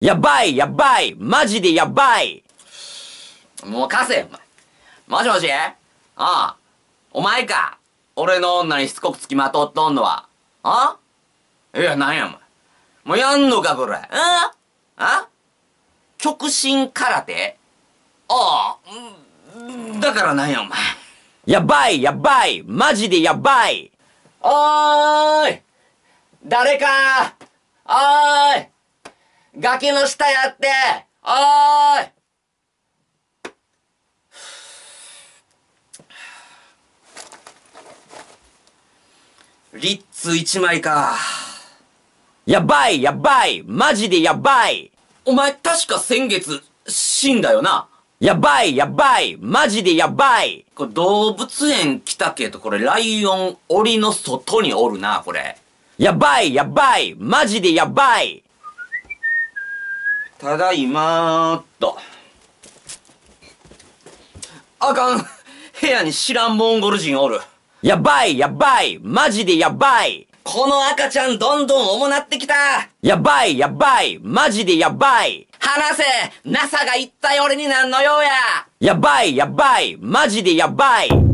やばいやばいマジでやばいもう貸せよ、お前。もしもしああ。お前か。俺の女にしつこく付きまとっとんのは。あいや、なんや、お前。もうやんのか、これ。うんあ極真空手ああ。だからなんや、お前。やばいやばいマジでやばいおーい誰かーおーいガキの下やっておーいリッツ一枚か。やばいやばいマジでやばいお前確か先月死んだよなやばいやばいマジでやばいこれ動物園来たけどこれライオン檻の外におるな、これ。やばいやばいマジでやばいただいまーっと。あかん部屋に知らんモンゴル人おる。やばいやばいマジでやばいこの赤ちゃんどんどん重なってきたやばいやばいマジでやばい話せ !NASA が一体俺になんのようややばいやばいマジでやばい